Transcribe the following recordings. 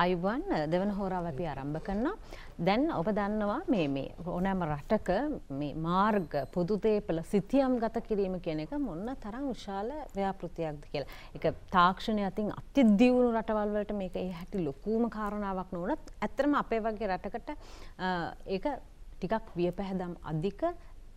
අයිබන් දෙවන හෝරාව අපි ආරම්භ කරනවා. දැන් ඔබ දන්නවා මේ මේ ඕනෑම රටක මේ මාර්ග පොදුතේපල සිතියම් ගත කිරීම කියන එක මොන්න තරම් විශාල ව්‍යාපෘතියක්ද කියලා. ඒක තාක්ෂණය අතින් අති දියුණු රටවල් වලට මේක ඒ හැටි ලොකුම කාරණාවක් නොවුනත් ඇත්තටම අපේ වගේ රටකට ඒක ටිකක් වියපැහැදම් අධික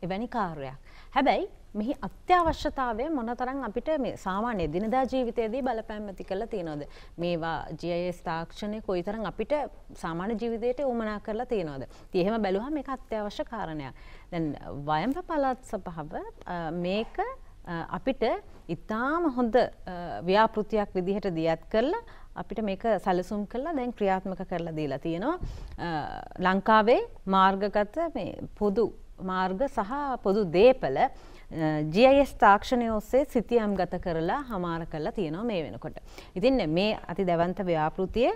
එවැනි කාර්යක්. හැබැයි මෙහි අත්‍යවශ්‍යතාවය මොනතරම් අපිට සාමාන්‍ය දිනදා ජීවිතයේදී බලපෑම් ඇති කරලා තියෙනවද මේවා GIS තාක්ෂණය කොයිතරම් අපිට සාමාන්‍ය ජීවිතයට උමනා කරලා තියෙනවද ඉතින් එහෙම බැලුවහම මේක අත්‍යවශ්‍ය කාරණයක් දැන් වයඹ පළාත් සභාව මේක අපිට ඉතාම හොඳ ව්‍යාපෘතියක් විදිහට දියත් කරලා අපිට මේක සැලසුම් කරලා දැන් ක්‍රියාත්මක කරලා දීලා තියෙනවා ලංකාවේ මාර්ගගත මේ පොදු මාර්ග සහ පොදු දේපල GIS තාක්ෂණය ඔස්සේ සිතියම් ගත කරලා හමාර කරලා තියෙනවා මේ වෙනකොට. ඉතින් මේ අති දැවන්ත ව්‍යාපෘතියේ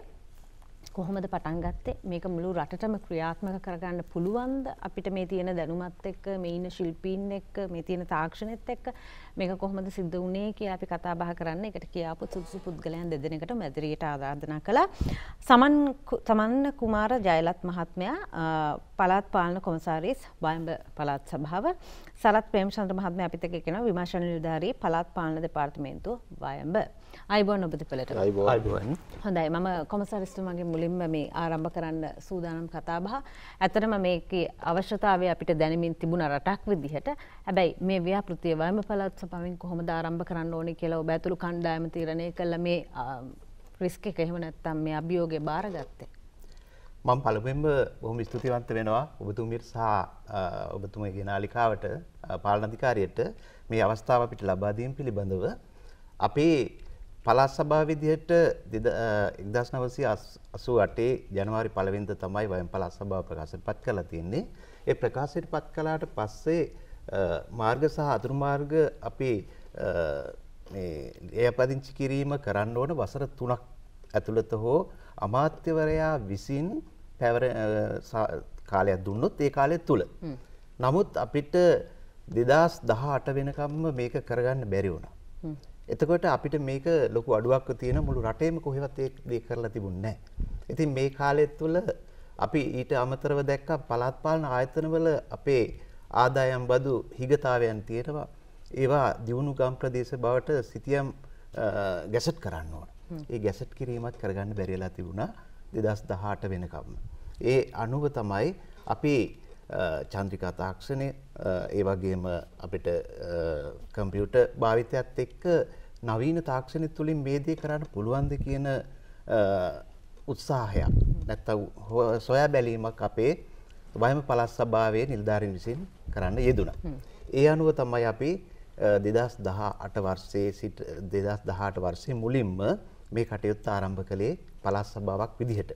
කොහොමද පටන් ගත්තේ මේක මුළු රටටම ක්‍රියාත්මක කරගන්න පුළුවන්ද අපිට මේ තියෙන දැනුමත් එක්ක මේ ඉන්න ශිල්පීන් එක්ක මේ තියෙන තාක්ෂණෙත් එක්ක මේක කොහොමද සිද්ධ වුණේ කියලා අපි කතා බහ කරන්න එකට කියාපු සුදුසු පුද්ගලයන් දෙදෙනෙකුට මැදිරියට ආරාධනා කළා සමන් සමන්න කුමාර ජයලත් මහත්මයා පළාත් පාලන කොමසාරිස් වයඹ පළාත් සභාව සරත් ප්‍රේමචන්ද්‍ර මහත්මයා අපිත් එක්ක කියනවා විමර්ශන නිලධාරී පළාත් පාලන දෙපාර්තමේන්තුව වයඹ අයිබෝන් ඔබතිපලට හොඳයි මම කොමසාරිස්තුමගේ මුලින්ම මේ ආරම්භ කරන්න සූදානම් කතාබහ ඇතරම මේක අවශ්‍යතාවය අපිට දැනමින් තිබුණ රටක් විදිහට හැබැයි මේ ව්‍යාපෘතිය වයම පලත් සපමින් කොහොම ආරම්භ කරන්න ඕනි කියලා ඔබ ඇතුළු කණ්ඩායම තීරණය කළ මේ රිස්ක එක එහෙම නැත්තම් මේ අභියෝගේ බාරගත්තේ මම පළපෙම්බ බොහොම ස්තුතිවන්ත වෙනවා ඔබතුමිට සහ ඔබතුමගේ නාලිකාවට පාලනධිකාරයට මේ අවස්ථාව අපිට ලබාදීම් පිළිබඳව අපේ පලාත් සභා විදිහට 1988 ජනවාරි 1 තමයි වයන් පලාත් සභාව ප්‍රකාශයටපත් කළා තියෙන්නේ. ඒ ප්‍රකාශයටපත් කළාට පස්සේ මාර්ග සහ අතුරු මාර්ග අපි මේ ලියාපදිංචි කිරීම කරන්න ඕන වසර 3ක් ඇතුළත හෝ අමාත්‍යවරයා විසින් පැවර කාලයක් දුන්නොත් ඒ කාලය තුල. නමුත් අපිට 2018 වෙනකම්ම මේක කරගන්න බැරි වුණා. එතකොට අපිට මේක ලොකු අඩුවක්ව තියෙන මුළු රටේම කොහෙවත් ඒ දේ කරලා තිබුණේ නැහැ. ඉතින් මේ කාලය තුළ අපි ඊට අමතරව දැක්කා පළාත් පාලන ආයතනවල අපේ ආදායම් බදු හිගතාවයන් තියෙනවා. ඒවා දියුණු ගම් ප්‍රදේශ බවට සිතියම් ගැසට් කරන්න ඕන. ඒ ගැසට් කිරීමත් කරගන්න බැරිලා තිබුණා 2018 වෙනකම්. ඒ අනුව තමයි අපි චන්ද්‍රිකා තාක්ෂණය ඒ වගේම අපිට කම්පියුටර් භාවිතයත් එක්ක නවීන තාක්ෂණය තුළින් මේ දේ කරන්න පුළුවන්ද කියන උත්සාහයක් නැත්තව සොයා බැලීමක් අපේ වයම පලස් සභාවේ නිල්ධාරින් විසින් කරන්න යෙදුණ. ඒ අනුව තමයි අපි දෙදස් දහ අට වර්සේ සිට දෙදස් දහට වර්සේ මුලින්ම මේ කටයුත්ත ආරම්භ කළේ පලස් සභාවක් විදිහට.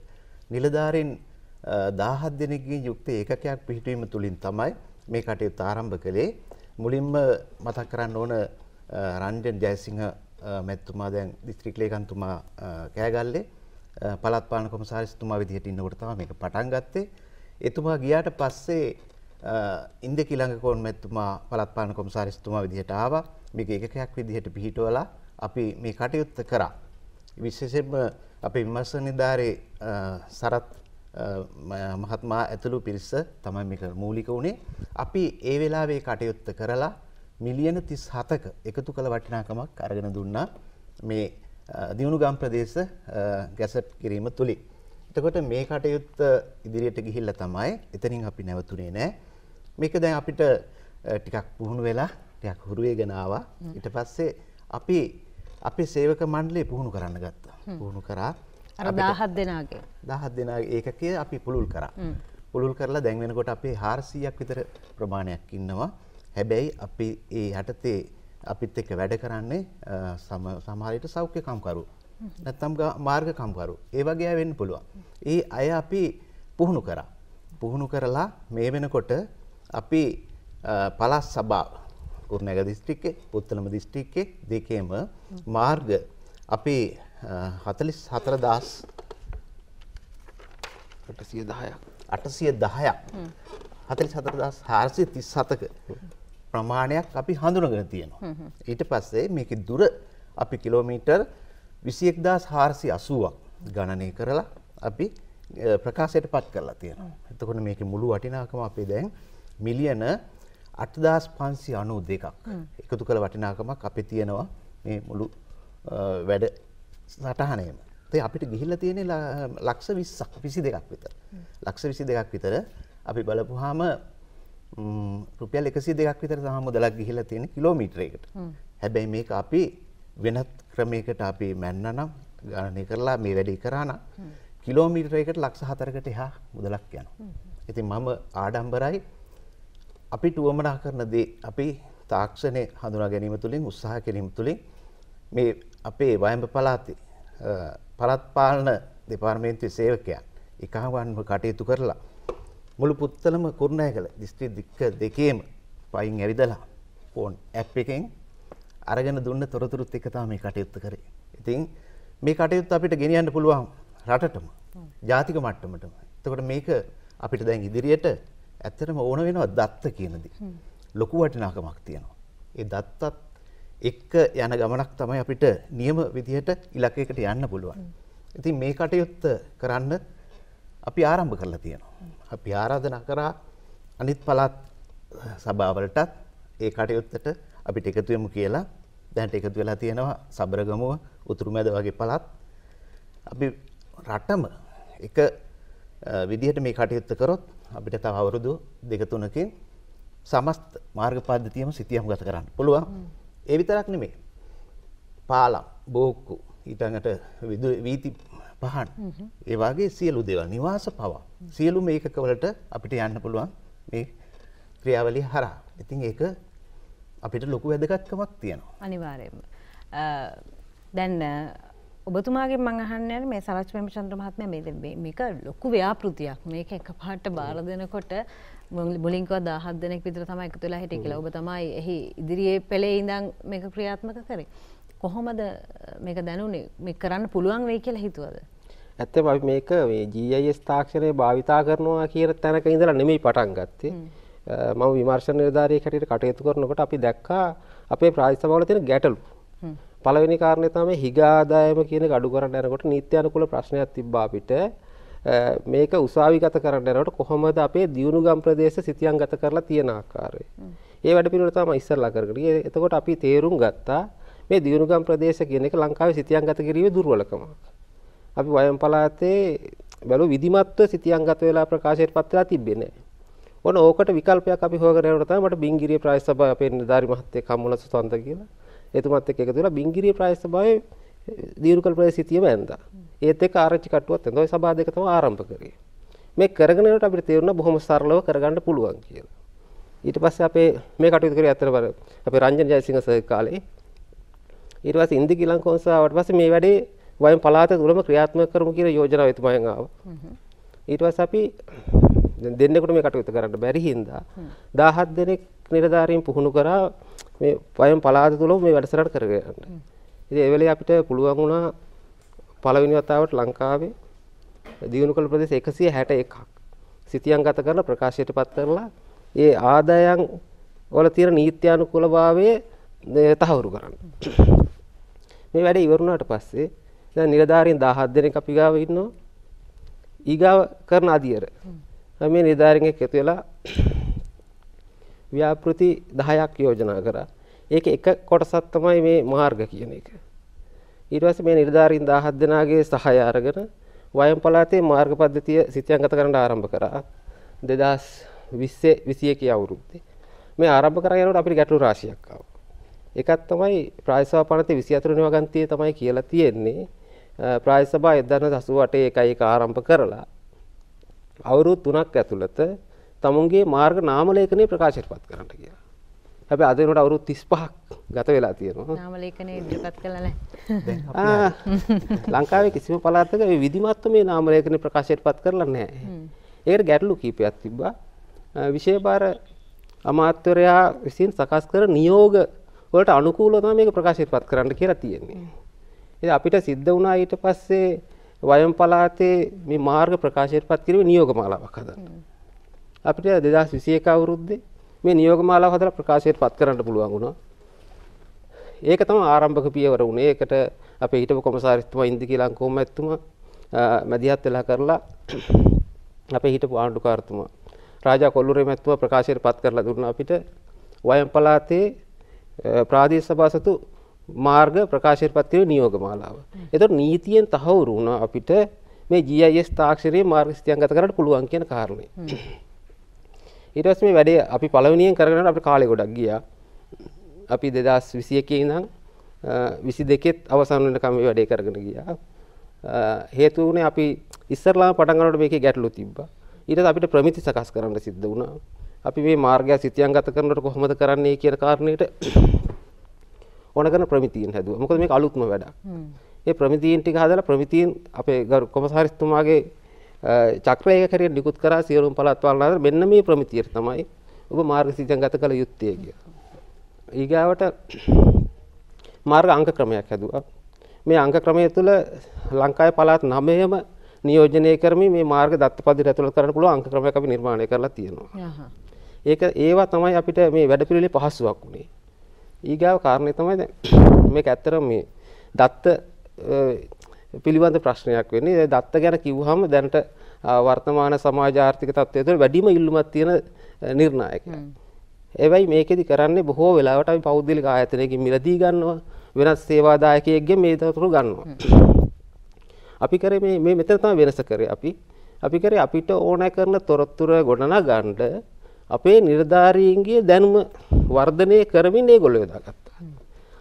නිලධාරෙන් දාහත් දෙනකින් යුක්ත ඒකකයක් පිහිටවීම තුළින් තමයි මේ කටයුත් ආරම්භ කළේ මුලින්ම මතක් කරන්න ඕන රන්ඩෙන් ජයසිංහ මැත්තුමා දැන් දිස්ත්‍රික්ලේකන්තුමා කෑගල්ලේ පලත්පාන කොමසාරිස්තුමා විදිහට ඉන්නකොට තමයි මේක පටන් ගත්තේ. එතුමා ගියාට පස්සේ ඉන්දකි ළඟකෝන් මැත්තුමා පලත්පාන කොමසාරිස්තුමා විදිහට ආවා. මේක ඒකකයක් විදිහට පිහිටවලා අපි මේ කටයුත්ත කරා. විශේෂයෙන්ම අපේ විමර්ශන නිධාරේ සරත් මහත්මා ඇතුළු පිරිස තමයි මේක මූලික වුණේ. අපි ඒ වෙලාවේ කටයුත්ත කරලා මිලියන 37ක එකතු කළ වටිනාකමක් අරගෙන දුන්නා මේ දියුණු ගම් ප්‍රදේශ ගැසට් කිරීම තුලින්. එතකොට මේ කටයුත්ත ඉදිරියට ගිහිල්ලා තමයි එතනින් අපි නැවතුනේ නෑ. මේක දැන් අපිට ටිකක් පුහුණු වෙලා ටිකක් හුරු වෙගෙන ආවා. ඊට පස්සේ අපි අපේ සේවක මණ්ඩලය පුහුණු කරන්න ගත්තා. පුහුණු කරා. අර 17 දෙනාගේ 17 දෙනාගේ ඒකකයේ අපි පුළුල් කරා. පුළුල් කරලා දැන් වෙනකොට අපේ 400ක් විතර ප්‍රමාණයක් ඉන්නවා. හැබැයි අපි ඒ යටතේ අපිත් එක්ක වැඩ කරන්නේ සමහරයට සෞඛ්‍යකම්කරු නැත්තම් මාර්ගකම්කරු ඒ වගේ අය වෙන්න පුළුවන්. ඒ අය අපි පුහුණු කරා. පුහුණු කරලා මේ වෙනකොට අපි පළාත් සභා කුරුණෑග දිස්ත්‍රික්කේ පුත්තලම දිස්ත්‍රික්කේ දෙකේම මාර්ග අපි 44000 810ක් 810ක් 44437ක ප්‍රමාණයක් අපි හඳුනගෙන තියෙනවා. ඊට පස්සේ මේක දුර අපි කිලෝමීටර් විසියෙක්දස් හාරසි අසුවක් ගණනය කරලා අපි ප්‍රකාශයට පත් කරලා තියෙනවා. එතකොට මේක මුළු වටිනාකම අපේ දැන් මිලියන අටදස් පන්සි අනු දෙකක් එකතු කළ වටිනාකමක් අපි තියෙනවා මේ මුළු වැඩ සටහනයම. තේ අපිට ගිහිල්ල තියෙන ලක්ෂ විස්සක් විසි දෙකක් විතර. ලක්ෂ විසි දෙකක් විතර අපි බලපුහාම රුපියල් එකසි දෙකක් විතර සහ මුදලක් ගිහිලා තියෙන කිලෝමීටරයකට. හැබැයි මේක අපි වෙනත් ක්‍රමයකට අපි මැන්න නම් ගණනය කරලා මේ වැඩේ කරා නම් කිලෝමීටරයකට ලක්ෂ හතරකට එහා මුදලක් යනවා. ඉතින් මම ආඩම්බරයි අපිට උවමනා කරන දේ අපි තාක්ෂණය හඳුනා ගැනීම තුළින් උත්සාහ කිරීම තුළින් මේ අපේ වයඹ පළාතේ පළත් පාලන දෙපාර්තමේන්තුවේ සේවකයන් එකහවන්ව කටයුතු කරලා මුළු පුත්තලම කුරුණෑගල දිස්ත්‍රික් දික්ක දෙකේම පයින් ඇවිදලා ෆෝන් ඇප් එකෙන් අරගෙන දුන්න තොරතුරුත් එක තමයි මේ කටයුත්ත කරේ. ඉතින් මේ කටයුත්ත අපිට ගෙනියන්න පුළුවන් රටටම ජාතික මට්ටමටම. එතකොට මේක අපිට දැන් ඉදිරියට ඇත්තටම ඕන වෙනවා දත්ත කියන දේ. ලොකු වටිනාකමක් තියෙනවා. ඒ දත්තත් එක්ක යන ගමනක් තමයි අපිට නියම විදිහට ඉලක්කයකට යන්න පුළුවන්. ඉතින් මේ කටයුත්ත කරන්න අපි ආරම්භ කරලා තියෙනවා. අපි ආරාධන කරා අනිත් පළත් සභාවලටත් ඒ කටයුත්තට අපිට එකතුයමු කියලා දැන්ට එකතු වෙලා තියෙනවා සබරගමුව උතුරුමැද වගේ පළත් අපි රටම එක විදිහට මේ කටයුත්ත කරොත් අපිට තව අවුරුදු දෙක තුනකින් සමස්ත මාර්ග පද්ධතියම සිතියම් ගත කරන්න පුළුවන්. ඒ විතරක් නෙමෙයි. පාලම්, බෝක්කු, ඊටඟට විදුලි වීති පහන්. ඒ වගේ සියලු දේවල් නිවාස පවා සියලුම ඒකකවලට අපිට යන්න පුළුවන් මේ ක්‍රියාවලිය හරහා. ඉතින් ඒක අපිට ලොකු වැදගත්කමක් තියෙනවා. අනිවාර්යයෙන්ම. දැන් ඔබතුමාගේ මං අහන්නේ මේ සරච්ච ප්‍රේමචන්ද්‍ර මහත්මයා මේ මේක ලොකු ව්‍යාපෘතියක්. මේක එකපාරට බාර දෙනකොට මුලින්කව 17 දෙනෙක් විතර තමයි එකතු වෙලා හිටියේ කියලා. ඔබ තමයි එහි ඉදිරියේ පෙළේ ඉඳන් මේක ක්‍රියාත්මක කරේ. කොහොමද මේක දැනුනේ? මේක කරන්න පුළුවන් වෙයි කියලා හිතුවද? ඇත්තම අපි මේක මේ GIS තාක්ෂණය භාවිතා කරනවා කියන තැනක ඉඳලා නෙමෙයි පටන් ගත්තේ. මම විමර්ශන නිලධාරියෙක් හැටියට කටයුතු කරනකොට අපි දැක්කා අපේ ප්‍රාදේශීය සභාවල තියෙන ගැටලු. පළවෙනි කාරණේ තමයි හිග ආදායම කියන එක අඩු කරන්න යනකොට නීත්‍ය අනුකූල ප්‍රශ්නයක් තිබ්බා අපිට. මේක උසාවිගත කරන්න යනකොට කොහොමද අපේ දියුණුගම් ප්‍රදේශ සිතියන් ගත කරලා තියෙන ආකාරය. ඒ වැඩ පිළිවෙල තමයි ඉස්සරලා කරගෙන ගියේ. එතකොට අපි තේරුම් ගත්තා මේ දියුණුගම් ප්‍රදේශ කියන එක ලංකාවේ සිතියන් ගත කිරීමේ දුර්වලකමක්. අපි වයම් පළාතේ බැලු විධිමත්ව සිතියන්ගත වෙලා ප්‍රකාශයට පත් වෙලා තිබ්බේ නැහැ. ඔන්න ඕකට විකල්පයක් අපි හොයගෙන යනකොට තමයි මට බිංගිරිය ප්‍රායස් සභාව අපේ නිලධාරි මහත්තයෙක් හම්බුණා සුසන්ත කියලා. එතුමත් එක්ක එකතු වෙලා බිංගිරිය ප්‍රායස් සභාවේ දීර්ඝකල් ප්‍රදේශිතියම ඇඳා. ඒත් එක්ක ආරච්චි කට්ටුවත් ඇඳා. ওই සභා දෙක තමයි ආරම්භ කරේ. මේ කරගෙන යනකොට අපිට තේරුණා බොහොම සරලව කරගන්න පුළුවන් කියලා. ඊට පස්සේ අපේ මේ කටයුතු කරේ අතර අපේ රංජන් ජයසිංහ සර් කාලේ ඊට පස්සේ ඉන්දිකි ලංකෝන්සාවට පස්සේ මේ වැඩේ වයන් පලාත තුලම ක්‍රියාත්මක කරමු කියන යෝජනාව එතුමයන් ආවා. ඊට පස්සේ අපි දෙන්නෙකුට මේ කටයුතු කරන්න බැරි හින්දා 17 දෙනෙක් නිලධාරීන් පුහුණු කරා මේ වයන් පලාත තුලම මේ වැඩසටහන කරගෙන යන්න. ඉතින් ඒ වෙලේ අපිට පුළුවන් වුණා පළවෙනි වතාවට ලංකාවේ දියුණු කළ ප්‍රදේශ 161ක් සිතියන් ගත කරලා ප්‍රකාශයටපත් කරලා ඒ ආදායන් වල තියෙන නීත්‍යානුකූලභාවය තහවුරු කරන්න. මේ වැඩේ ඉවරුණාට පස්සේ දැන් නිලධාරීන් 17 දෙනෙක් අපි ගාව ඉන්නවා. ඊගාව කරන අධියර. මේ නිලධාරීන් එක්ක එකතු වෙලා ව්‍යාපෘති 10ක් යෝජනා කරා. ඒක එක කොටසක් තමයි මේ මාර්ග කියන එක. ඊට පස්සේ මේ නිලධාරීන් 17 දෙනාගේ සහාය අරගෙන වයම් පළාතේ මාර්ග පද්ධතිය සිතියන්ගත කරන්න ආරම්භ කරා 2020 21 අවුරුද්දේ. මේ ආරම්භ කරගෙන යනකොට අපිට ගැටලු රාශියක් ආවා. එකක් තමයි ප්‍රායසව පනතේ 24 වෙනි වගන්තියේ තමයි කියලා තියෙන්නේ. ප්‍රාය සභා 1988 ඒකයි ඒක ආරම්භ කරලා අවුරුදු 3ක් ඇතුළත තමුන්ගේ මාර්ග නාමලේඛනය ප්‍රකාශයටපත් කරන්න කියලා. හැබැයි අද වෙනකොට අවුරුදු 35ක් ගත වෙලා තියෙනවා. නාමලේඛනය ඉදිරිපත් කළා නැහැ. ලංකාවේ කිසිම පළාතක මේ විධිමත්ව මේ නාමලේඛනය ප්‍රකාශයටපත් කරලා නැහැ. ඒකට ගැටලු කීපයක් තිබ්බා. විෂය බාර අමාත්‍යවරයා විසින් සකස් කර නියෝග වලට අනුකූලව තමයි මේක ප්‍රකාශයටපත් කරන්න කියලා තියෙන්නේ. ඉතින් අපිට සිද්ධ වුණා ඊට පස්සේ වයම් පළාතේ මේ මාර්ග ප්‍රකාශයටපත් කිරීමේ නියෝග මාලාවක් හදන්න. අපිට 2021 අවුරුද්දේ මේ නියෝග මාලාව හදලා ප්‍රකාශයටපත් කරන්න පුළුවන් වුණා. ඒක තමයි ආරම්භක පියවර වුණේ. ඒකට අපේ හිටපු කොමසාරිස්තුමා ඉන්දිකී ලංකෝම ඇතුමා මැදිහත් වෙලා කරලා අපේ හිටපු ආණ්ඩුකාරතුමා රාජා කොල්ලුරේ මැතිතුමා ප්‍රකාශයටපත් කරලා දුන්නා අපිට වයම් පළාතේ ප්‍රාදේශ සභාව සතු මාර්ග ප්‍රකාශයට පත් කිරීම නියෝග මාලාව. එතකොට නීතියෙන් තහවුරු වුණා අපිට මේ GIS තාක්ෂණයේ මාර්ග ස්ථිතියන්ගත කරන්න පුළුවන් කියන කාරණේ. ඊට පස්සේ මේ වැඩේ අපි පළවෙනියෙන් කරගෙන යන අපේ කාලේ ගොඩක් ගියා. අපි 2021 ඉඳන් 22ත් අවසන් වෙනකම් මේ වැඩේ කරගෙන ගියා. හේතු වුණේ අපි ඉස්සරලාම පටන් ගන්නකොට මේකේ ගැටලු තිබ්බා. ඊට අපිට ප්‍රමිති සකස් කරන්න සිද්ධ වුණා. අපි මේ මාර්ගය සිතියන්ගත කරනකොට කොහොමද කරන්නේ කියන කාරණේට ඕන කරන ප්‍රමිතියෙන් හැදුවා. මොකද මේක අලුත්ම වැඩක්. ඒ ප්‍රමිතියෙන් ටික හදලා ප්‍රමිතියෙන් අපේ ගරු කොමසාරිස්තුමාගේ චක්‍රය හැටියට නිකුත් කරා සියලුම පළාත් වලට මෙන්න මේ ප්‍රමිතියට තමයි ඔබ මාර්ග සිතන්ගත කළ යුත්තේ කියලා. ඊගාවට මාර්ග අංක ක්‍රමයක් හැදුවා. මේ අංක ක්‍රමය තුළ ලංකාවේ පළාත් 9ම නියෝජනය කරමින් මේ මාර්ග දත්තපදිට ඇතුළත් කරන්න පුළුවන් අංක ක්‍රමයක් අපි නිර්මාණය කරලා තියෙනවා. ඒක ඒවා තමයි අපිට මේ වැඩපිළිවෙලේ පහසුවක් උනේ. ඊගාව කාරණේ තමයි දැන් මේක ඇත්තටම මේ දත්ත පිළිබඳ ප්‍රශ්නයක් වෙන්නේ. දත්ත ගැන කිව්වහම දැනට වර්තමාන සමාජ ආර්ථික තත්ත්වය තුළ වැඩිම ඉල්ලුමක් තියෙන නිර්ණායකයක්. එවයි මේකෙදි කරන්නේ බොහෝ වෙලාවට අපි පෞද්ගලික ආයතනයකින් මිලදී ගන්නවා වෙනත් සේවාදායකයෙක්ගෙන් මේ තොරතුරු ගන්නවා. අපි කරේ මේ මේ මෙතන තමයි වෙනස කරේ අපි. අපි කරේ අපිට ඕනෑ කරන තොරතුරු ගොඩනගා ගන්න අපේ නිලධාරීන්ගේ දැනුම වර්ධනය කරමින් ඒගොල්ලෝ යොදාගත්තා.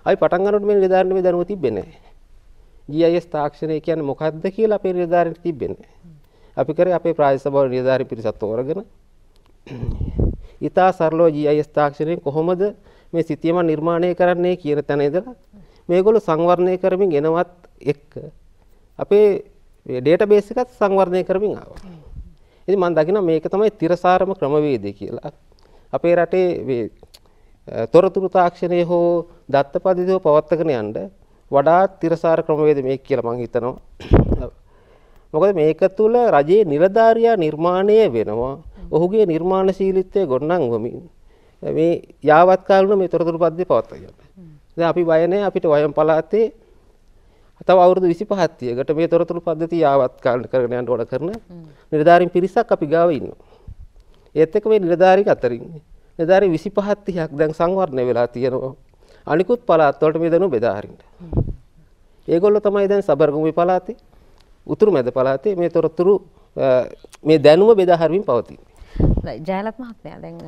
අපි පටන් ගන්නකොට මේ නිලධාරීන්ට මේ දැනුම තිබෙන්නේ නැහැ. GIS තාක්ෂණය කියන්නේ මොකක්ද කියලා අපේ නිලධාරීන්ට තිබෙන්නේ නැහැ. අපි කරේ අපේ ප්‍රාදේශ සභාව නිලධාරී පිරිසක් තෝරගෙන ඊතා සරලව GIS තාක්ෂණයෙන් කොහොමද මේ සිතියම නිර්මාණය කරන්නේ කියන තැන ඉඳලා මේගොල්ලෝ සංවර්ධනය කරමින් එනවත් එක්ක අපේ ඩේටාබේස් එකත් සංවර්ධනය කරමින් ආවා. ඉතින් මම දකිනවා මේක තමයි තිරසාරම ක්‍රමවේදය කියලා. අපේ රටේ මේ තොරතුරු තාක්ෂණය හෝ දත්තපදිත හෝ පවත්වාගෙන යන්න වඩා තිරසාර ක්‍රමවේද මේක කියලා මම හිතනවා. මොකද මේක තුල රජයේ නිලධාරියා නිර්මාණය වෙනවා. ඔහුගේ නිර්මාණශීලීත්වය ගොඩනංවමින් මේ යාවත් කාලුණ මේ තොරතුරු පද්ධතිය පවත්වාගෙන යනවා. දැන් අපි බය නැහැ අපිට වයම් පළාතේ තව අවුරුදු 25 30කට මේ තොරතුරු පද්ධතිය ආවත් කාලන කරගෙන යන්න ඕන කරන නිලධාරීන් පිරිසක් අපි ගාව ඉන්නවා. ඒත් එක්ක මේ නිලධාරීන් අතරින් නිලධාරීන් 25 30ක් දැන් සංවර්ධනය වෙලා තියෙනවා. අනිකුත් පළාත් වලට මේ දැනුම බෙදා හරින්න. ඒගොල්ලෝ තමයි දැන් සබරගමුවේ පළාතේ උතුරු මැද පළාතේ මේ තොරතුරු මේ දැනුම බෙදා හරින්න පවතින්නේ. ජයලත් මහත්මයා දැන්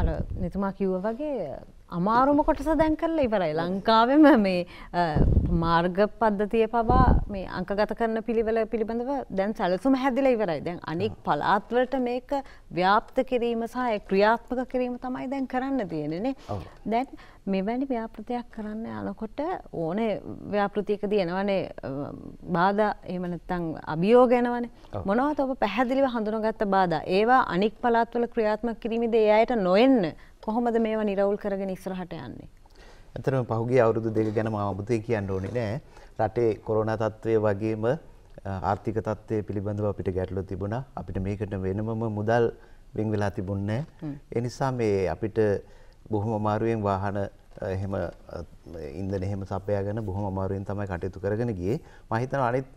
අර නිතුමා කිව්වා වගේ අමාරුම කොටස දැන් කරලා ඉවරයි. ලංකාවෙම මේ මාර්ග පද්ධතිය පවා මේ අංකගත කරන පිළිවෙල පිළිබඳව දැන් සැලසුම හැදිලා ඉවරයි. දැන් අනෙක් පළාත්වලට මේක ව්‍යාප්ත කිරීම සහ ක්‍රියාත්මක කිරීම තමයි දැන් කරන්න තියෙන්නේ නේ. දැන් මෙවැනි ව්‍යාපෘතියක් කරන්න යනකොට ඕනේ ව්‍යාපෘතියක දිනවනේ බාධා එහෙම නැත්නම් අභියෝග එනවනේ. මොනවද ඔබ පැහැදිලිව හඳුනාගත්ත බාධා? ඒවා අනෙක් පළාත්වල ක්‍රියාත්මක කිරීමේදී ඒ අයට නොඑන්න කොහොමද මේවා නිරවුල් කරගෙන ඉස්සරහට යන්නේ? ඇත්තටම පහුගිය අවුරුදු දෙක ගැන මම අමුතුවෙන් කියන්න ඕනේ නෑ. රටේ කොරෝනා තත්ත්වය වගේම ආර්ථික තත්ත්වය පිළිබඳව අපිට ගැටලු තිබුණා. අපිට මේකට වෙනමම මුදල් වෙන් වෙලා තිබුණේ නෑ. ඒ නිසා මේ අපිට බොහොම අමාරුවෙන් වාහන එහෙම ඉන්ධන එහෙම සපයාගෙන බොහොම අමාරුවෙන් තමයි කටයුතු කරගෙන ගියේ. මම හිතනවා අනිත්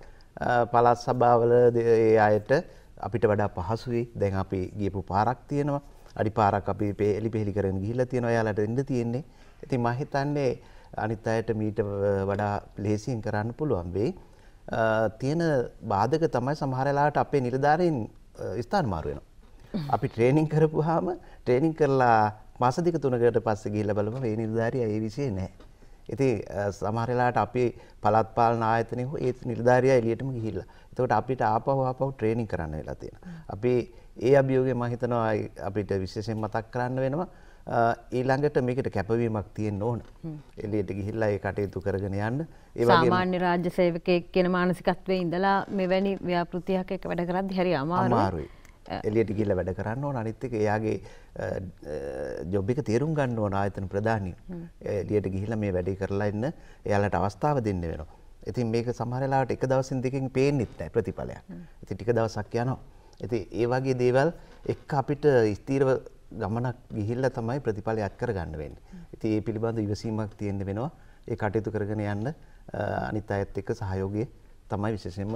පළාත් සභාවල ඒ අයට අපිට වඩා පහසුයි. දැන් අපි ගියපු පාරක් තියෙනවා. අඩි පාරක් අපි පෙහෙලි පෙහෙලි කරගෙන ගිහිල්ලා තියෙනවා එයාලට එන්න තියෙන්නේ. ඉතින් මම හිතන්නේ අනිත් අයට මීට වඩා ලේසියෙන් කරන්න පුළුවන් වෙයි. තියෙන බාධක තමයි සමහර වෙලාවට අපේ නිලධාරීන් ස්ථාන මාරු වෙනවා. අපි ට්‍රේනින් කරපුහාම ට්‍රේනින් කරලා මාස දෙක තුනකට පස්සේ ගිහිල්ලා බලමු මේ නිලධාරියා ඒ විශ්ේ නැහැ. ඉතින් සමහර වෙලාවට අපි පළාත් පාලන ආයතනයේ හෝ ඒ නිලධාරියා එළියටම ගිහිල්ලා. එතකොට අපිට ආපහු ආපහු ට්‍රේනින් කරන්න වෙලා තියෙනවා. අපි ඒ අභියෝගය මම හිතනවා අපිට විශේෂයෙන් මතක් කරන්න වෙනවා ඊළඟට මේකට කැපවීමක් තියෙන්න ඕන. එළියට ගිහිල්ලා ඒ කටයුතු කරගෙන යන්න. ඒ වගේම සාමාන්‍ය රාජ්‍ය සේවකයෙක් කියන මානසිකත්වයේ ඉඳලා මෙවැනි ව්‍යාපෘතියක් එක වැඩ කරද්දී හරි අමාරුයි. අමාරුයි. එලියට ගිල්ල වැඩ කරන්න ඕන අනිත් එක එයාගේ ජොබ් එක තේරුම් ගන්න ඕන ආයතන ප්‍රධානී. එලියට ගිහිල්ලා මේ වැඩේ කරලා ඉන්න එයාලට අවස්ථාව දෙන්න වෙනවා. ඉතින් මේක සමහර වෙලාවට එක දවසින් දෙකකින් පේන්නෙත් නැහැ ප්‍රතිඵලයක්. ඉතින් ටික දවසක් යනවා. ඇති ඒ වගේ දේවල් එක් අපිට ස්තීරව ගමනක් ගිහිල්ල තමයි ප්‍රතිඵල අත්කර ගන්නවෙන්. ඇති ඒ පිළිබඳ ඉවසීමක් තියෙන්න්න වෙනවා ඒ කටයුතු කරගෙන යන්න අනිත් අඇත් එක්ක සහයෝගය තමයි විශෂෙන්ම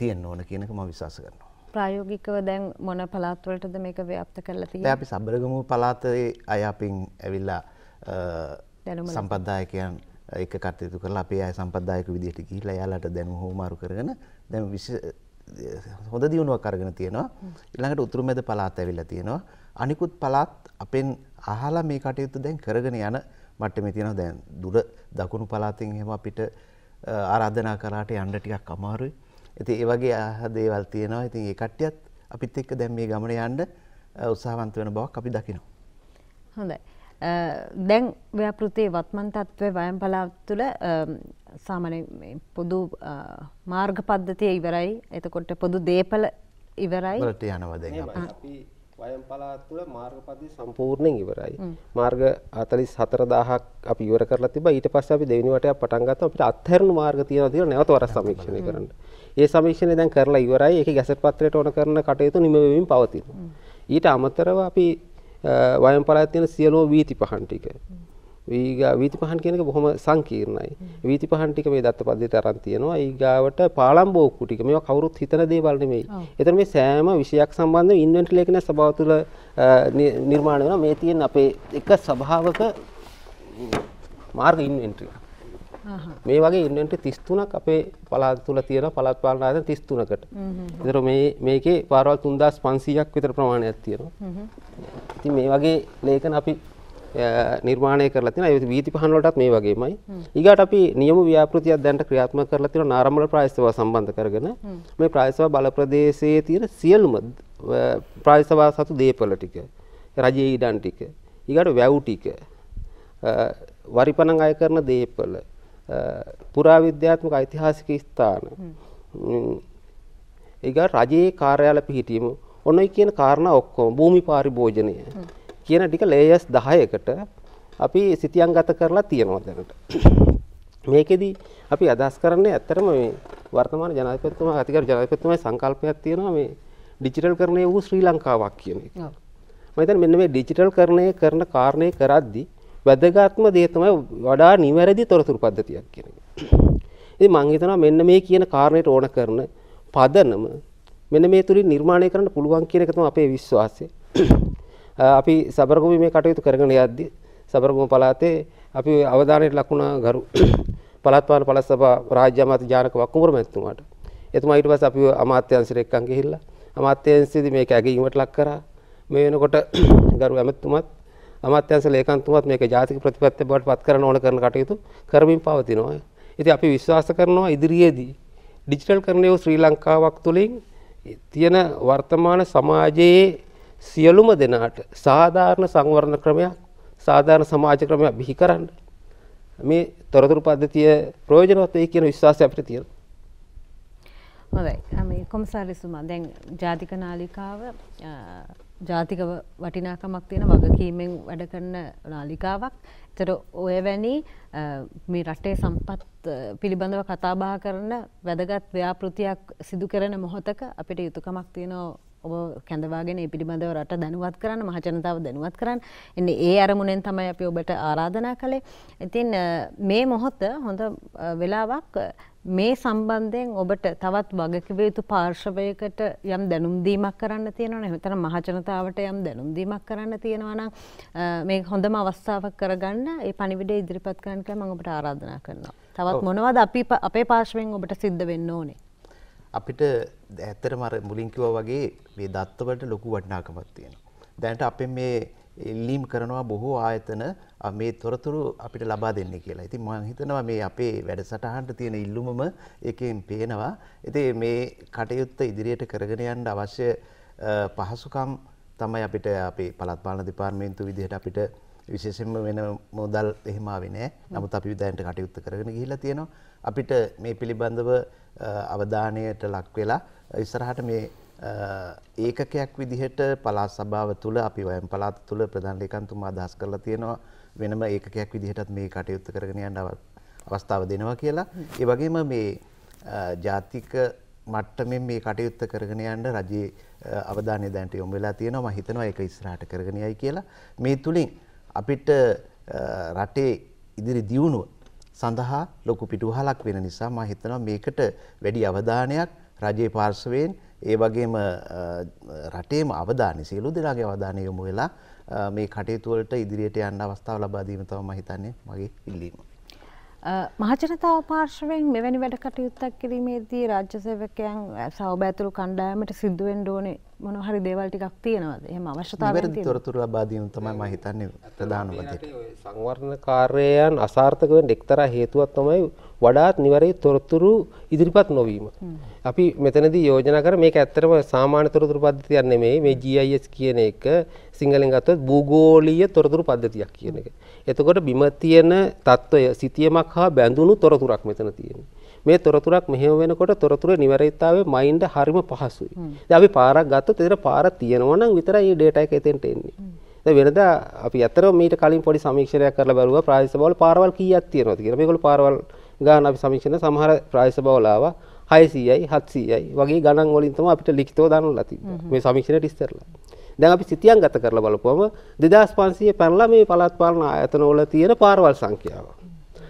තියෙන් ඕන කියනක ම විශවාස කරනවා. ප්‍රායෝගිකව දැන් මොන පලාත්වලටද මේක ව්‍යප්ත කරලා තියෙන්නේ? අපි සබරගමු පලාතේ අය අපින් ඇවිල්ලා සම්ප්‍රදායකයන් එක කටයුතු කරලා අපේ අය සම්ප්‍රදායක විදිහට ගිහිල්ලා එයාලට දැනුම හුවමාරු කරගෙන දැන් හොඳ දියුණුවක් අරගෙන තියෙනවා. ඊළඟට උතුරු මැද පළාත් ඇවිල්ලා තියෙනවා. අනිකුත් පළාත් අපෙන් අහලා මේ කටයුතු දැන් කරගෙන යන මට්ටමේ තියෙනවා. දැන් දුර දකුණු පළාතෙන් එහෙම අපිට ආරාධනා කරාට යන්න ටිකක් අමාරුයි. ඉතින් ඒ වගේ දේවල් තියෙනවා. ඉතින් ඒ කට්ටියත් අපිත් එක්ක දැන් මේ ගමන යන්න උත්සාහවන්ත වෙන බවක් අපි දකිනවා. හොඳයි. දැන් ව්‍යාපෘතියේ වත්මන් තත්ත්වය වයම් පලාත් තුළ සාමාන්‍ය පොදු මාර්ග පද්ධතිය ඉවරයි. එතකොට පොදු දේපල ඉවරයි. වලට යනවා දැන් අපි. වයම් පලාත් තුළ මාර්ග පද්ධතිය සම්පූර්ණයෙන් ඉවරයි. මාර්ග 44000ක් අපි ඉවර කරලා තිබා. ඊට පස්සේ අපි දෙවෙනි වටයක් පටන් ගත්තා. අපිට අත්හැරුණු මාර්ග තියෙනවා කියලා නැවත වරක් සමීක්ෂණය කරන්න. ඒ සමීක්ෂණය දැන් කරලා ඉවරයි. ඒකේ ගැසට් පත්‍රයට ඕන කරන කටයුතු නිම වෙමින් පවතිනවා. ඊට අමතරව අපි වයම් පළාතේ තියෙන සියලුම වීති පහන් ටික. ඊගා වීති පහන් කියන එක බොහොම සංකීර්ණයි. වීති පහන් ටික මේ දත්ත පද්ධතියට අරන් තියෙනවා. ඊගාවට පාලම්බෝක්කු ටික. මේවා කවුරුත් හිතන දේවල් නෙමෙයි. ඒතර මේ සෑම විෂයක් සම්බන්ධව ඉන්වෙන්ටරි ලේඛන සභාව තුළ නිර්මාණය වෙනවා. මේ තියෙන අපේ එක සභාවක මාර්ග ඉන්වෙන්ටරි. මේ වගේ ඉන්වෙන්ට 33ක් අපේ පළාත තුල තියෙන පළාත් පාලන ආයතන 33කට. ඒතර මේ මේකේ පාරවල් 3500ක් විතර ප්‍රමාණයක් තියෙනවා. ඉතින් මේ වගේ ලේඛන අපි නිර්මාණය කරලා තියෙනවා. ඒ වීති පහන වලටත් මේ වගේමයි. ඊගාට අපි නියම ව්‍යාපෘතියක් දැනට ක්‍රියාත්මක කරලා තියෙනවා නාරම්මල ප්‍රායසව සම්බන්ධ කරගෙන. මේ ප්‍රායසව බල ප්‍රදේශයේ තියෙන සියලුම ප්‍රායසව සතු දීපල ටික, රජයේ ඉඩම් ටික, ඊගාට වැව් ටික, වරිපණන් අය කරන දීපල පුරාවිද්‍යාත්මක ඓතිහාසික ස්ථාන ඒක රජයේ කාර්යාල පිහිටීම ඔන්නයි කියන කාරණා ඔක්කොම භූමි පරිභෝජනය කියන ටික ලේයර්ස් 10කට අපි සිතියන්ගත කරලා තියෙනවා දැනට මේකෙදි අපි අදහස් කරන්නේ ඇත්තටම මේ වර්තමාන ජනාධිපතිතුමා අතිගරු ජනාධිපතිතුමාගේ සංකල්පයක් තියෙනවා මේ ඩිජිටල් කරණය වූ ශ්‍රී ලංකාවක් කියන එක. මම හිතන්නේ මෙන්න මේ ඩිජිටල් කරණය කරන කාරණේ කරද්දී වැදගත්ම දේ තමයි වඩා නිවැරදි තොරතුරු පද්ධතියක් කියන එක. ඉතින් මම හිතනවා මෙන්න මේ කියන කාරණේට ඕන කරන පදනම මෙන්න මේ තුලින් නිර්මාණය කරන්න පුළුවන් කියන එක තමයි අපේ විශ්වාසය. අපි සබරගමු මේ කටයුතු කරගෙන යද්දී සබරගමු පළාතේ අපි අවධානයට ලකුණා ගරු පළාත්පාල පළාත් සභා රාජ්‍ය අමාත්‍ය ජානක වක්කුඹර මැතිතුමාට. එතුමා ඊට පස්සේ අපි අමාත්‍යංශයට එක්කන් ගිහිල්ලා අමාත්‍යංශයේදී මේක ඇගීමට ලක් කරා. මේ වෙනකොට ගරු ඇමතිතුමත් අමාත්‍යංශ ලේකම්තුමත් මේක ජාතික ප්‍රතිපත්තිය බවට පත් කරන ඕන කරන කටයුතු කරමින් පවතිනවා. ඉතින් අපි විශ්වාස කරනවා ඉදිරියේදී ඩිජිටල් කරණය ශ්‍රී ලංකාවක් තුළින් තියෙන වර්තමාන සමාජයේ සියලුම දෙනාට සාධාරණ සංවර්ධන ක්‍රමයක් සාධාරණ සමාජ ක්‍රමයක් බිහි කරන්න මේ තොරතුරු පද්ධතිය ප්‍රයෝජනවත් වෙයි කියන විශ්වාසය අපිට තියෙනවා. හොඳයි. මේ කොමසාරිසුමා දැන් ජාතික නාලිකාව ජාතික වටිනාකමක් තියෙන වගකීමෙන් වැඩ කරන නාලිකාවක්. එතට ඔය වැනි මේ රටේ සම්පත් පිළිබඳව කතාබා කරන වැදගත් ව්‍යාපෘතියක් සිදු කරන මොහොතක අපිට යුතුකමක් තියෙනවා ඔබ කැඳවාගෙන පිළිබඳව රට දැනුවත් කරන්න මහජනතාව දැනුවත් කරන්න එන්න ඒ අරමුණෙන් තමයි අපි ඔබට ආරාධනා කළේ ඉතින් මේ මොහොත හොඳ වෙලාවක් මේ සම්බන්ධයෙන් ඔබට තවත් වගකිව යුතු පාර්ශවයකට යම් දැනුම්දීමක් කරන්න තියෙනවනේ. මෙතන මහජනතාවට යම් දැනුම්දීමක් කරන්න තියෙනවා නම් මේ හොඳම අවස්ථාවක් කරගන්න ඒ පණිවිඩය ඉදිරිපත් කරන්න කියලා මම ඔබට ආරාධනා කරනවා. තවත් මොනවද අපි අපේ පාර්ශවයෙන් ඔබට සිද්ධ වෙන්න ඕනේ? අපිට ඇත්තටම අර මුලින් කිව්වා වගේ මේ දත්ත වලට ලොකු වටිනාකමක් තියෙනවා. දැනට අපේ මේ ඉල්ලීම් කරනවා බොහෝ ආයතන මේ තොරතුරු අපිට ලබා දෙන්න කියලා. ඉතින් මම හිතනවා මේ අපේ වැඩසටහනට තියෙන ඉල්ලුමම එකෙන් පේනවා. ඉතින් මේ කටයුත්ත ඉදිරියට කරගෙන යන්න අවශ්‍ය පහසුකම් තමයි අපිට අපේ පළාත් පාලන දෙපාර්තමේන්තුව විදිහට අපිට විශේෂයෙන්ම වෙන මොදල් එහෙම ආවේ නැහැ. නමුත් අපි දැනට කටයුත්ත කරගෙන ගිහිල්ලා තියෙනවා. අපිට මේ පිළිබඳව අවධානයට ලක් වෙලා ඉස්සරහට මේ ඒකකයක් විදිහට පළාත් සභාව තුළ අපි වයම් පළාත් තුළ ප්‍රධාන ලේකම්තුමා අදහස් කරලා තියෙනවා වෙනම ඒකකයක් විදිහටත් මේ කටයුත්ත කරගෙන යන්න අවස්ථාව දෙනවා කියලා. ඒ වගේම මේ ජාතික මට්ටමින් මේ කටයුත්ත කරගෙන යන්න රජයේ අවධානය දැන්ට යොමු වෙලා තියෙනවා මම හිතනවා ඒක ඉස්සරහට කරගෙන යයි කියලා. මේ තුලින් අපිට රටේ ඉදිරි දියුණුව සඳහා ලොකු පිටුවහලක් වෙන නිසා මම හිතනවා මේකට වැඩි අවධානයක් රජයේ පාර්ශවයෙන් ඒ වගේම රටේම අවධානය සියලු දෙනාගේ අවධානය යොමු වෙලා මේ කටයුතුවලට ඉදිරියට යන්න අවස්ථාව ලබා දීම තමයි මම හිතන්නේ මගේ ඉල්ලීම. මහජනතාව පාර්ශවෙන් මෙවැනි වැඩ කටයුත්තක් කිරීමේදී රාජ්‍ය සේවකයන් සෞභෑතුරු කණ්ඩායමට සිද්ධුවෙන් ඕනේ මොන හරි දේවල් ටිකක් තියෙනවද? එහෙම අවශ්‍යතාවයක් තියෙනවද? තොරතුරු ලබා දීම තමයි මම හිතන්නේ ප්‍රධානම දේ. සංවර්ධන කාර්යයන් අසාර්ථක වෙන්න එක්තරා හේතුවක් තමයි වඩාත් නිවැරදි තොරතුරු ඉදිරිපත් නොවීම. අපි මෙතනදී යෝජනා කර මේක ඇත්තටම සාමාන්‍ය තොරතුරු පද්ධතියක් නෙමෙයි. මේ GIS කියන එක සිංහලෙන් ගත්තොත් භූගෝලීය තොරතුරු පද්ධතියක් කියන එක. එතකොට බිම තියෙන తত্ত্বය සිතියමක් හා බැඳුණු තොරතුරක් මෙතන තියෙනවා. මේ තොරතුරක් මෙහෙම වෙනකොට තොරතුරේ නිවැරදිතාවයේ මයින්ඩ් හරිම පහසුයි. දැන් අපි පාරක් ගත්තොත් ඒතර පාර තියෙනවා නම් විතරයි මේ ඩේටා එක එතෙන්ට එන්නේ. දැන් වෙනදා අපි අතරම මීට කලින් පොඩි සමීක්ෂණයක් කරලා බැලුවා ප්‍රාදේශීය බවල පාරවල් කීයක් තියෙනවද කියලා. මේගොල්ලෝ පාරවල් ගාන අපි සමීක්ෂණ සමහර ප්‍රාදේශීය බවල ආවා 600යි 700යි වගේ ගණන් වලින් තමයි අපිට ලිඛිතව දන්වලා තිබ්බේ. මේ සමීක්ෂණයට ඉස්තරලා. දැන් අපි සිතියන් ගත කරලා බලපුවම 2500 පැනලා මේ පළාත් පාලන ආයතනවල තියෙන පාරවල් සංඛ්‍යාව.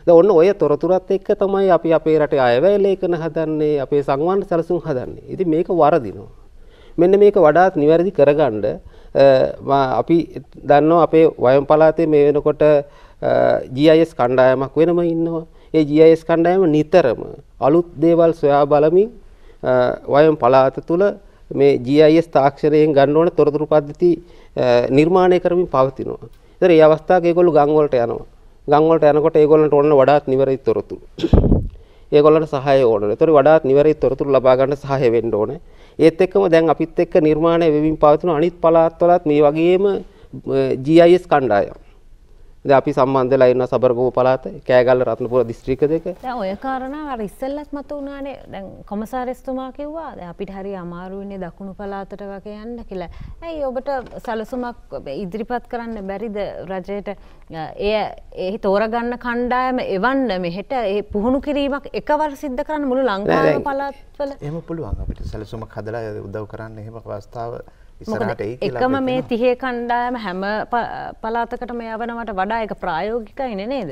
දැන් ඔන්න ඔය තොරතුරත් එක්ක තමයි අපි අපේ රටේ අයවැය ලේඛන හදන්නේ, අපේ සංවර්ධන සැලසුම් හදන්නේ. ඉතින් මේක වරදිනවා. මෙන්න මේක වඩාත් නිවැරදි කරගන්න අපි දන්නවා අපේ වයම් පළාතේ මේ වෙනකොට GIS කණ්ඩායමක් වෙනම ඉන්නවා. ඒ GIS කණ්ඩායම නිතරම අලුත් දේවල් සොයා බලමින් වයම් පළාත තුළ මේ GIS තාක්ෂණයෙන් ගන්න ඕන තොරතුරු පද්ධති නිර්මාණය කරමින් පවතිනවා. ඒතර මේ අවස්ථාවක ඒගොල්ලෝ ගම් වලට යනවා. ගම් වලට යනකොට ඒගොල්ලන්ට ඕන වඩාත් නිවැරදි තොරතුරු. ඒගොල්ලන්ට සහාය ඕන. ඒතර වඩාත් නිවැරදි තොරතුරු ලබා ගන්න සහාය වෙන්න ඕනේ. ඒත් එක්කම දැන් අපිත් එක්ක නිර්මාණය වෙමින් පවතින අනිත් පළාත්වලත් මේ වගේම GIS කණ්ඩායම් ඉතින් අපි සම්බන්ධ වෙලා ඉන්නවා සබරගම පළාත, කෑගල්ල රත්නපුර දිස්ත්‍රික්ක දෙක. දැන් ඔය කාරණා අර ඉස්සෙල්ලත් මතු වුණානේ. දැන් කොමසාරිස්තුමා කිව්වා දැන් අපිට හරි අමාරු වෙන්නේ දකුණු පළාතට වගේ යන්න කියලා. ඇයි ඔබට සැලසුමක් ඉදිරිපත් කරන්න බැරිද රජයට? එය ඒ තෝරගන්න කණ්ඩායම එවන්න මෙහෙට ඒ පුහුණු කිරීමක් එකවර සිද්ධ කරන්න මුළු ලංකාව පළාත්වල. එහෙම පුළුවන් අපිට සැලසුමක් හදලා උදව් කරන්න එහෙම අවස්ථාව එකම මේ තිහේ කණ්ඩායම හැම පලාතකට මේ යවනවට වඩා එක ප්‍රායෝගිකයි නනේද.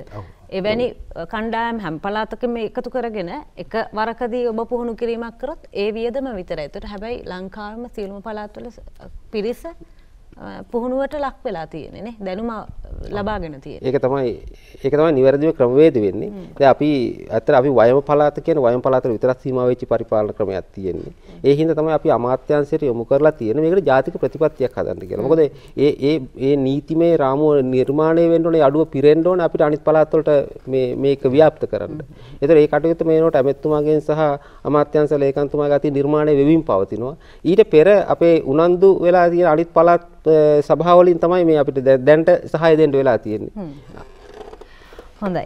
එවැනි කණ්ඩායම් හැම් පලාතක මේ එකතු කරගෙන එක වරකදී ඔබ පුහුණු කිරීමක් කරොත් ඒ වියදම විතර එතට හැබැයි ලංකාවම සියලුම පලාත්වල පිරිස පුහුණුවට ලක් වෙලා තියෙනෙ දැනුම ලබාගෙන තිය ඒක තමයි ඒක තමයි නිවැරදිව ක්‍රමවේද වෙන්නේ ද අපි ඇතර අපි වයම පලාත කියන වයම පලාතර විතරක් සීමාවෙච්චි පරිපාලන ක්‍රමයක් තියෙන්නේ ඒ හින්දා තමයි අපි අමාත්‍යංශයට යොමු කරලා තියෙන මේකට ජාතික ප්‍රතිපත්තියක් හදන්න කියලා. මොකද ඒ ඒ ඒ නීතිමය රාමුව නිර්මාණය වෙන්න ඕනේ අඩුව පිරෙන්න ඕනේ අපිට අනිත් පළාත් වලට මේ මේක ව්‍යාප්ත කරන්න. ඒතර ඒ කටයුතු මේ වෙනකොට ඇමැතිතුමාගෙන් සහ අමාත්‍යංශ ලේකම්තුමාගේ අතින් නිර්මාණය වෙමින් පවතිනවා. ඊට පෙර අපේ උනන්දු වෙලා තියෙන අනිත් පළාත් සභාවලින් තමයි මේ අපිට දැන්ට සහය දෙන්න වෙලා තියෙන්නේ. හොඳයි.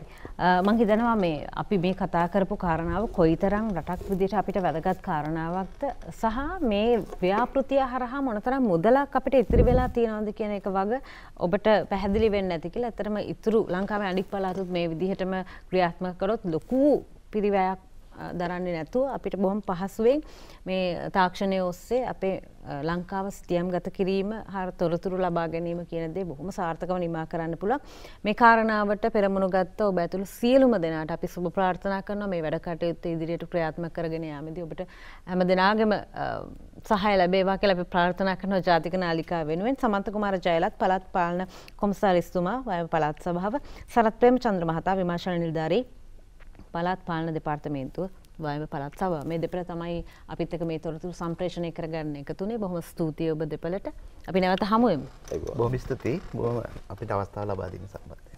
මං හිතනවා මේ අපි මේ කතා කරපු කාරණාව කොයිතරම් රටක් විදිහට අපිට වැදගත් කාරණාවක්ද සහ මේ ව්‍යාපෘතිය හරහා මොනතරම් මුදලක් අපිට ඉතිරි වෙලා තියෙනවද කියන එක වග ඔබට පැහැදිලි වෙන්න ඇති කියලා. ඇත්තටම ඉතුරු ලංකාවේ අනික් පළාතුත් මේ විදිහටම ක්‍රියාත්මක කරොත් ලොකු පිරිවැයක් දරන්නේ නැතුව අපිට බොහොම පහසුවෙන් මේ තාක්ෂණය ඔස්සේ අපේ ලංකාව සිටියම් ගත කිරීම හර තොරතුරු ලබා ගැනීම කියනදේ බොහොම සාර්ථකව නිමා කරන්න පුළක් මේ කාරණාවට පෙරමුණ ගත්ත ඔබ ඇතුළු සියලුම දෙනාට අපි සුභ ප්‍රාර්ථනා කරන මේ වැඩකටයුත්ත ඉදිරියට ක්‍රියාත්ම කරගෙන යාමදී ඔබට හැම දෙනාගම සහය ලැබේවා කියලා අපි ප්‍රාර්ථනා කරන ජාතික නාලිකාව වෙනුවෙන් සමන්ත කුමාර ජයලත් පළාත් පාලන කොමසාරිස්තුමා වයව පළාත් සභාව සරත් ප්‍රේමචන්ද්‍ර මහතා විමර්ශන නිලධාරී පළාත් පාලන දෙපාර්තමේන්තුව වයම පළත් සව මේ දෙපළ තමයි අපිත්තක මේ තොරතුරු සම්ප්‍රේෂණය කරගන්න එක තුනේ බොහොම ස්තුතියි ඔබ දෙපළට අපි නැවත හමුවම් බොහොම ස්තුතියි බොහොම අපිට අවස්ථාව ලබා දීම සම්බන්ධ